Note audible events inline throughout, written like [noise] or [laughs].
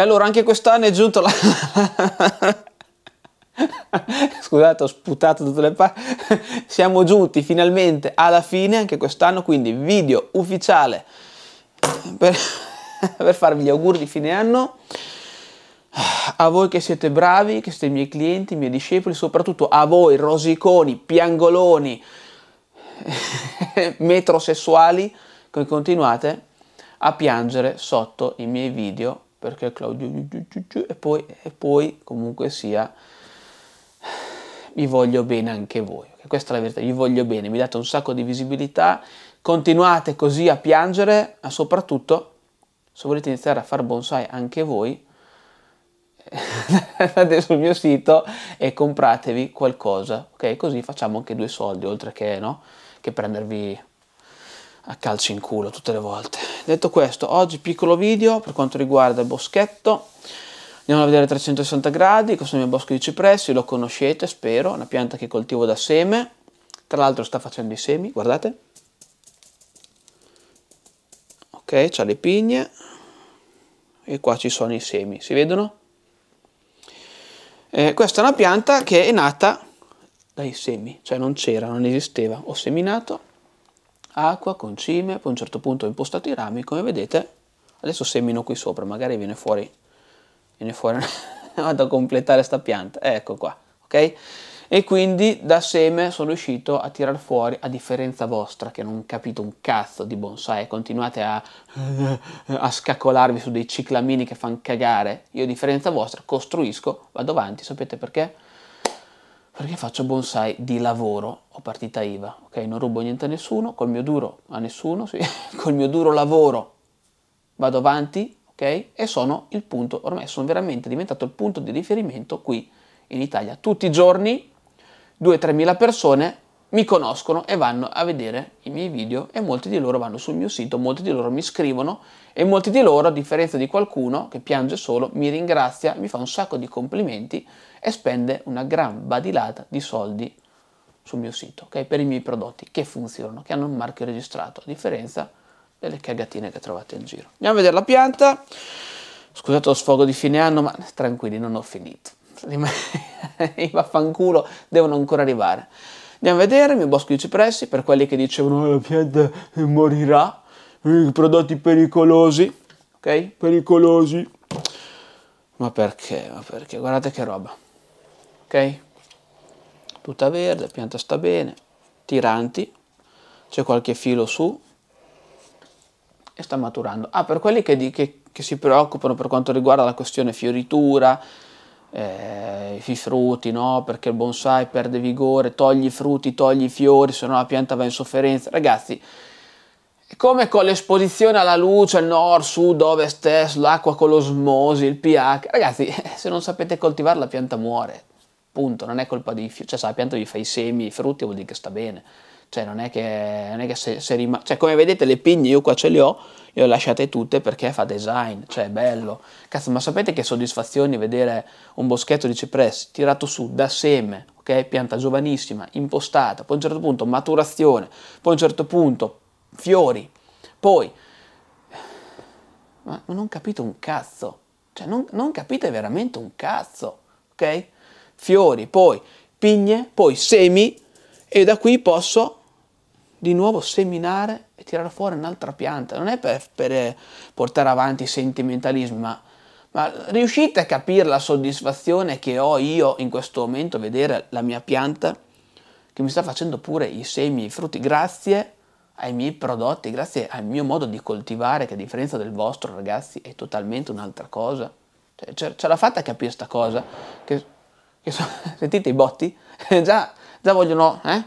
E allora anche quest'anno è giunto la... [laughs] Scusate, ho sputato tutte le parti. [laughs] Siamo giunti finalmente alla fine anche quest'anno, quindi video ufficiale per, [laughs] per farvi gli auguri di fine anno. A voi che siete bravi, che siete i miei clienti, i miei discepoli, soprattutto a voi rosiconi, piangoloni, metrosessuali, che continuate a piangere sotto i miei video perché Claudio e poi, e poi comunque sia vi voglio bene anche voi questa è la verità vi voglio bene mi date un sacco di visibilità continuate così a piangere ma soprattutto se volete iniziare a fare bonsai anche voi [laughs] andate sul mio sito e compratevi qualcosa ok così facciamo anche due soldi oltre che no che prendervi a calci in culo tutte le volte. Detto questo, oggi piccolo video per quanto riguarda il boschetto. Andiamo a vedere 360 gradi, questo è il mio bosco di cipressi, lo conoscete spero, una pianta che coltivo da seme. Tra l'altro sta facendo i semi, guardate. Ok, c'ha le pigne e qua ci sono i semi, si vedono? Eh, questa è una pianta che è nata dai semi, cioè non c'era, non esisteva, ho seminato acqua concime, poi a un certo punto ho impostato i rami, come vedete adesso semino qui sopra, magari viene fuori, viene fuori [laughs] vado a completare sta pianta, ecco qua, ok? E quindi da seme sono riuscito a tirar fuori, a differenza vostra, che non capito un cazzo di bonsai, continuate a, [laughs] a scaccolarvi su dei ciclamini che fanno cagare, io a differenza vostra costruisco, vado avanti, sapete perché? perché faccio bonsai di lavoro, ho partita IVA, ok? Non rubo niente a nessuno, col mio duro, a nessuno, sì, [laughs] col mio duro lavoro vado avanti, ok? E sono il punto, ormai sono veramente diventato il punto di riferimento qui in Italia. Tutti i giorni 2-3 mila persone mi conoscono e vanno a vedere i miei video e molti di loro vanno sul mio sito, molti di loro mi scrivono e molti di loro, a differenza di qualcuno che piange solo, mi ringrazia, mi fa un sacco di complimenti e spende una gran badilata di soldi sul mio sito, okay? per i miei prodotti che funzionano, che hanno un marchio registrato, a differenza delle cagatine che trovate in giro. Andiamo a vedere la pianta. Scusate lo sfogo di fine anno, ma tranquilli, non ho finito. [laughs] I vaffanculo devono ancora arrivare. Andiamo a vedere, mi bosco di cipressi, per quelli che dicevano la eh, pianta morirà, i prodotti pericolosi, ok? Pericolosi. Ma perché? Ma perché? Guardate che roba, ok? Tutta verde, la pianta sta bene, tiranti, c'è qualche filo su e sta maturando. Ah, per quelli che, che, che si preoccupano per quanto riguarda la questione fioritura, eh, i frutti, no? perché il bonsai perde vigore, togli i frutti, togli i fiori, se no la pianta va in sofferenza. Ragazzi, è come con l'esposizione alla luce, nord, sud, ovest, est, l'acqua con l'osmosi, il pH. Ragazzi, [laughs] se non sapete coltivare la pianta muore, punto, non è colpa di... Cioè se la pianta vi fa i semi, i frutti vuol dire che sta bene. Cioè non è che, non è che se, se rimane... Cioè come vedete le pigne io qua ce le ho, le ho lasciate tutte perché fa design, cioè è bello. Cazzo, ma sapete che soddisfazione vedere un boschetto di cipressi tirato su da seme, ok? Pianta giovanissima, impostata, poi a un certo punto maturazione, poi a un certo punto fiori, poi... Ma non capite un cazzo, cioè non, non capite veramente un cazzo, ok? Fiori, poi pigne, poi semi e da qui posso di nuovo seminare e tirare fuori un'altra pianta. Non è per, per eh, portare avanti i sentimentalismi, ma, ma, riuscite a capire la soddisfazione che ho io in questo momento, vedere la mia pianta che mi sta facendo pure i semi, i frutti, grazie ai miei prodotti, grazie al mio modo di coltivare, che a differenza del vostro, ragazzi, è totalmente un'altra cosa. Cioè, ce, l'ha fatta a capire questa cosa? Che, che so, [laughs] sentite i botti? [laughs] già, già vogliono... Eh?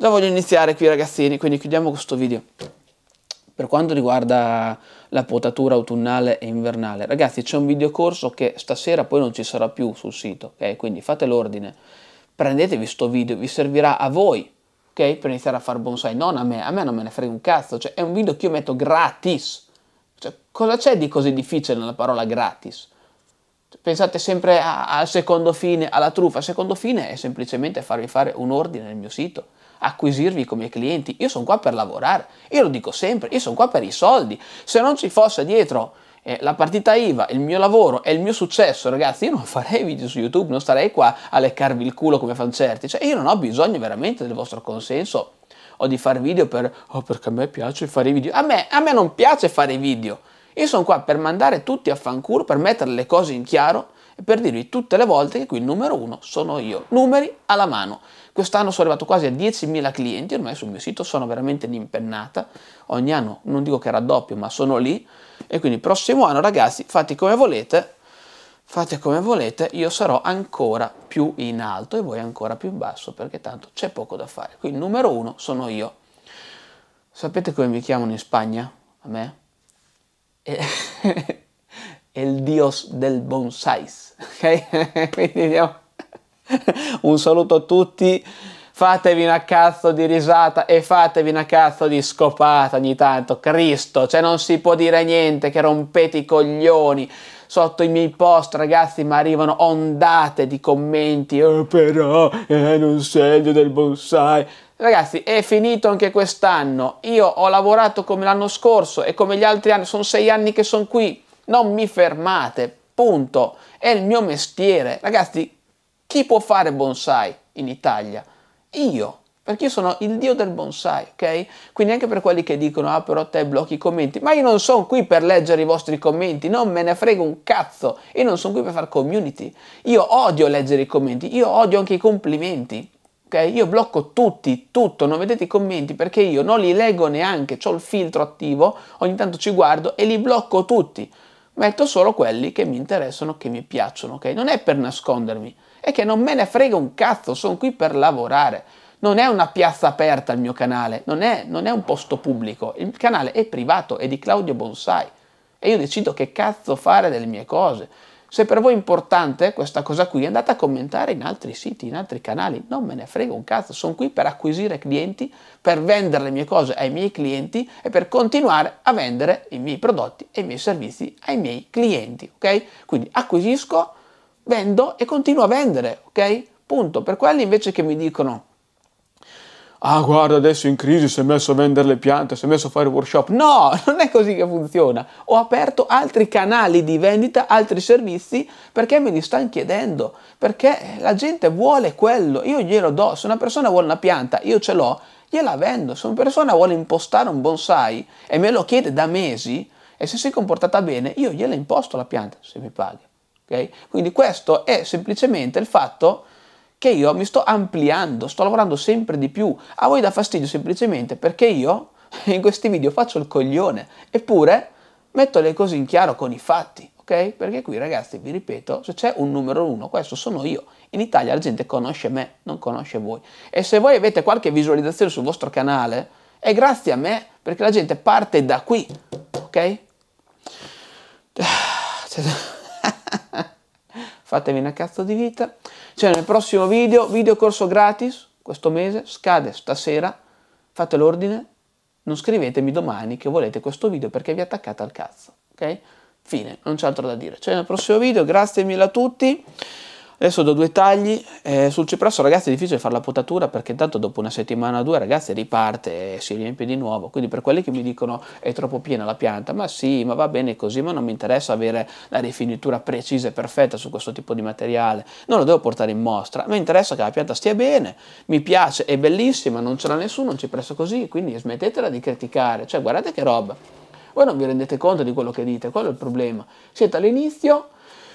Già voglio iniziare qui ragazzini, quindi chiudiamo questo video. Per quanto riguarda la potatura autunnale e invernale, ragazzi c'è un video corso che stasera poi non ci sarà più sul sito, ok? Quindi fate l'ordine, prendetevi sto video, vi servirà a voi, ok? Per iniziare a fare bonsai, non a me, a me non me ne frega un cazzo, cioè è un video che io metto gratis. Cioè, cosa c'è di così difficile nella parola gratis? Cioè, pensate sempre al secondo fine, alla truffa, il secondo fine è semplicemente farvi fare un ordine nel mio sito acquisirvi come clienti. Io sono qua per lavorare, io lo dico sempre, io sono qua per i soldi. Se non ci fosse dietro eh, la partita IVA, il mio lavoro e il mio successo, ragazzi, io non farei video su YouTube, non starei qua a leccarvi il culo come fan certi. Cioè, io non ho bisogno veramente del vostro consenso o di fare video per, oh, perché a me piace fare video. A me, a me non piace fare video. Io sono qua per mandare tutti a fanculo, per mettere le cose in chiaro e per dirvi tutte le volte che qui il numero uno sono io. Numeri alla mano. Quest'anno sono arrivato quasi a 10.000 clienti ormai sul mio sito, sono veramente in impennata. Ogni anno non dico che raddoppio, ma sono lì. E quindi prossimo anno, ragazzi, fate come volete, fate come volete, io sarò ancora più in alto e voi ancora più in basso, perché tanto c'è poco da fare. Quindi numero uno sono io. Sapete come mi chiamano in Spagna? A me? E... el [laughs] dios del bonsais. Ok? [laughs] Quindi andiamo [laughs] Un saluto a tutti, fatevi una cazzo di risata e fatevi una cazzo di scopata ogni tanto, Cristo, cioè non si può dire niente che rompete i coglioni sotto i miei post, ragazzi, ma arrivano ondate di commenti. Oh, però eh, non segno del bonsai. Ragazzi, è finito anche quest'anno. Io ho lavorato come l'anno scorso e come gli altri anni. Sono sei anni che sono qui. Non mi fermate. Punto. È il mio mestiere. Ragazzi, chi può fare bonsai in Italia? Io, perché io sono il dio del bonsai, ok? Quindi anche per quelli che dicono, ah però te blocchi i commenti, ma io non sono qui per leggere i vostri commenti, non me ne frego un cazzo, io non sono qui per fare community, io odio leggere i commenti, io odio anche i complimenti, ok? Io blocco tutti, tutto, non vedete i commenti perché io non li leggo neanche, ho il filtro attivo, ogni tanto ci guardo e li blocco tutti metto solo quelli che mi interessano, che mi piacciono, ok? Non è per nascondermi, è che non me ne frega un cazzo, sono qui per lavorare. Non è una piazza aperta il mio canale, non è, non è un posto pubblico, il canale è privato, è di Claudio Bonsai e io decido che cazzo fare delle mie cose. Se per voi è importante questa cosa qui, andate a commentare in altri siti, in altri canali, non me ne frega un cazzo, sono qui per acquisire clienti, per vendere le mie cose ai miei clienti e per continuare a vendere i miei prodotti e i miei servizi ai miei clienti, ok? Quindi acquisisco, vendo e continuo a vendere, ok? Punto. Per quelli invece che mi dicono ah guarda adesso in crisi si è messo a vendere le piante, si è messo a fare workshop. No, [laughs] non è così che funziona. Ho aperto altri canali di vendita, altri servizi perché me li stanno chiedendo, perché la gente vuole quello, io glielo do. Se una persona vuole una pianta, io ce l'ho, gliela vendo. Se una persona vuole impostare un bonsai e me lo chiede da mesi e se si è comportata bene, io gliela imposto la pianta se mi paga. Okay? Quindi questo è semplicemente il fatto che io mi sto ampliando, sto lavorando sempre di più. A voi dà fastidio semplicemente perché io [laughs] in questi video faccio il coglione, eppure metto le cose in chiaro con i fatti, ok? Perché qui ragazzi, vi ripeto, se c'è un numero uno, questo sono io. In Italia la gente conosce me, non conosce voi. E se voi avete qualche visualizzazione sul vostro canale, è grazie a me, perché la gente parte da qui, ok? [sighs] Cioè, [laughs] fatevi una cazzo di vita. Cioè nel prossimo video, video corso gratis, questo mese, scade stasera, fate l'ordine, non scrivetemi domani che volete questo video perché vi attaccate al cazzo, ok? Fine, non c'è altro da dire. Cioè nel prossimo video, grazie mille a tutti. Adesso do due tagli, eh, sul cipresso, ragazzi è difficile fare la potatura perché intanto, dopo una settimana o due ragazzi riparte e si riempie di nuovo, quindi per quelli che mi dicono è troppo piena la pianta, ma sì, ma va bene così, ma non mi interessa avere la rifinitura precisa e perfetta su questo tipo di materiale, non lo devo portare in mostra, mi interessa che la pianta stia bene, mi piace, è bellissima, non ce l'ha nessuno, un cipresso così, quindi smettetela di criticare, cioè guardate che roba, voi non vi rendete conto di quello che dite, quello è il problema, siete all'inizio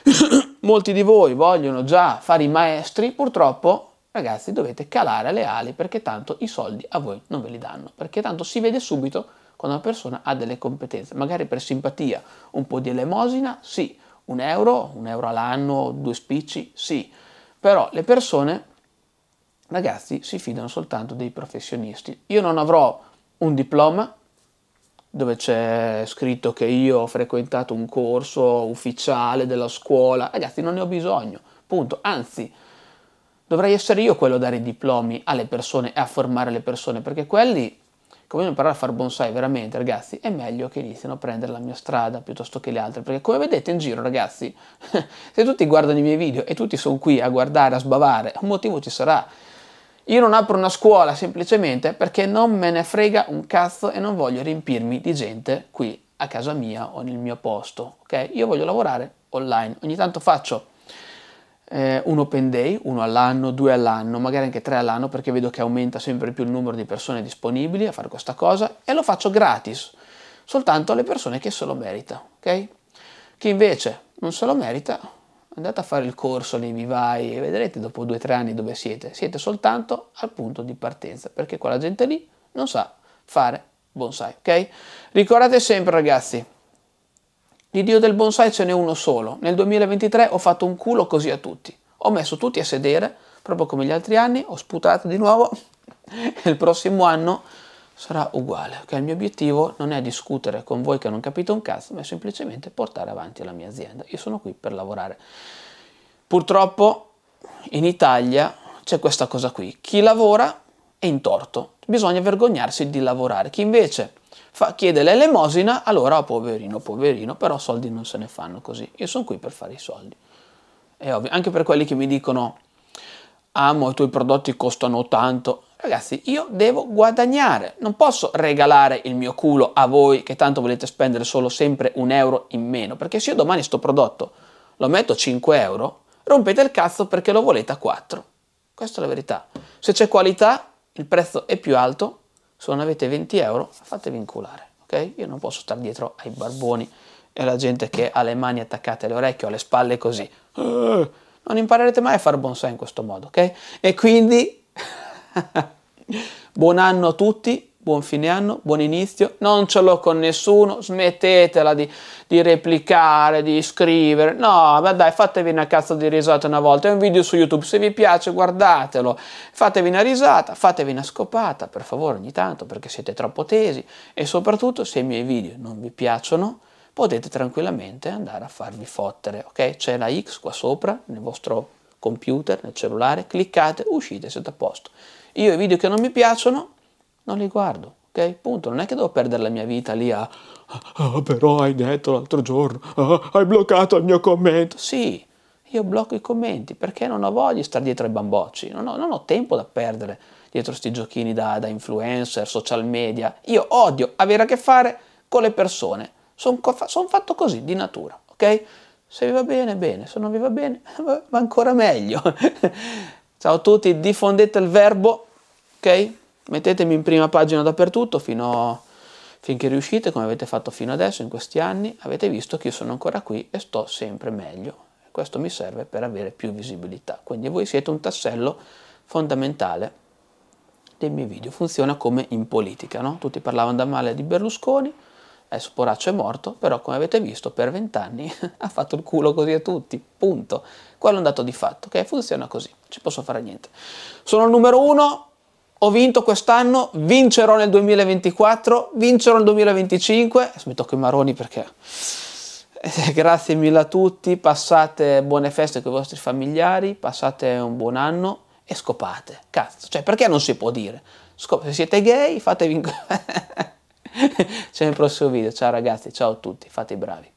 [coughs] Molti di voi vogliono già fare i maestri, purtroppo ragazzi dovete calare le ali perché tanto i soldi a voi non ve li danno, perché tanto si vede subito quando una persona ha delle competenze, magari per simpatia, un po' di elemosina, sì, un euro, un euro all'anno, due spicci, sì, però le persone, ragazzi, si fidano soltanto dei professionisti. Io non avrò un diploma, dove c'è scritto che io ho frequentato un corso ufficiale della scuola. Ragazzi, non ne ho bisogno, punto. Anzi, dovrei essere io quello a dare i diplomi alle persone e a formare le persone, perché quelli come imparare a fare bonsai veramente, ragazzi, è meglio che iniziano a prendere la mia strada piuttosto che le altre, perché come vedete in giro, ragazzi, [laughs] se tutti guardano i miei video e tutti sono qui a guardare, a sbavare, un motivo ci sarà io non apro una scuola semplicemente perché non me ne frega un cazzo e non voglio riempirmi di gente qui a casa mia o nel mio posto, ok? Io voglio lavorare online. Ogni tanto faccio eh, un open day, uno all'anno, due all'anno, magari anche tre all'anno perché vedo che aumenta sempre più il numero di persone disponibili a fare questa cosa e lo faccio gratis, soltanto alle persone che se lo meritano, ok? Chi invece non se lo merita Andate a fare il corso nei vivai e vedrete dopo due o tre anni dove siete. Siete soltanto al punto di partenza perché quella gente lì non sa fare bonsai, ok? Ricordate sempre ragazzi, di Dio del bonsai ce n'è uno solo. Nel 2023 ho fatto un culo così a tutti. Ho messo tutti a sedere, proprio come gli altri anni, ho sputato di nuovo e [laughs] il prossimo anno sarà uguale. Okay? Il mio obiettivo non è discutere con voi che non capite un cazzo, ma è semplicemente portare avanti la mia azienda. Io sono qui per lavorare. Purtroppo in Italia c'è questa cosa qui. Chi lavora è in torto. Bisogna vergognarsi di lavorare. Chi invece fa, chiede l'elemosina, allora oh, poverino, poverino, però soldi non se ne fanno così. Io sono qui per fare i soldi. È ovvio. Anche per quelli che mi dicono, amo, i tuoi prodotti costano tanto Ragazzi, io devo guadagnare, non posso regalare il mio culo a voi che tanto volete spendere solo sempre un euro in meno, perché se io domani sto prodotto lo metto a 5 euro, rompete il cazzo perché lo volete a 4. Questa è la verità. Se c'è qualità, il prezzo è più alto, se non avete 20 euro fatevi inculare, ok? Io non posso stare dietro ai barboni e alla gente che ha le mani attaccate alle orecchie o alle spalle così. Eh, non imparerete mai a fare bonsai in questo modo, ok? E quindi... [laughs] Buon anno a tutti, buon fine anno, buon inizio. Non ce l'ho con nessuno, smettetela di, di replicare, di scrivere. No, ma dai, fatevi una cazzo di risata una volta. È un video su YouTube, se vi piace guardatelo. Fatevi una risata, fatevi una scopata, per favore, ogni tanto, perché siete troppo tesi. E soprattutto, se i miei video non vi piacciono, potete tranquillamente andare a farvi fottere, ok? C'è la X qua sopra nel vostro computer, nel cellulare, cliccate, uscite, siete a posto. Io i video che non mi piacciono non li guardo, ok? Punto, non è che devo perdere la mia vita lì a ah, però hai detto l'altro giorno, ah, hai bloccato il mio commento. Sì, io blocco i commenti perché non ho voglia di stare dietro ai bambocci, non ho, non ho tempo da perdere dietro questi giochini da, da, influencer, social media. Io odio avere a che fare con le persone, sono son fatto così di natura, ok? Se vi va bene, bene, se non vi va bene, [laughs] va ancora meglio. Ciao a tutti, diffondete il verbo, ok? Mettetemi in prima pagina dappertutto fino, finché riuscite, come avete fatto fino adesso in questi anni. Avete visto che io sono ancora qui e sto sempre meglio. Questo mi serve per avere più visibilità. Quindi voi siete un tassello fondamentale dei miei video. Funziona come in politica, no? Tutti parlavano da male di Berlusconi, Adesso Poraccio è morto, però come avete visto per vent'anni [laughs] ha fatto il culo così a tutti, punto. Quello è un dato di fatto, ok? Funziona così, non ci posso fare niente. Sono il numero uno, ho vinto quest'anno, vincerò nel 2024, vincerò nel 2025. Adesso mi tocco i maroni perché... Eh, grazie mille a tutti, passate buone feste con i vostri familiari, passate un buon anno e scopate. Cazzo, cioè perché non si può dire? Scop- se siete gay fatevi... [laughs] Ci vediamo nel prossimo video. Ciao ragazzi, ciao a tutti, fate i bravi.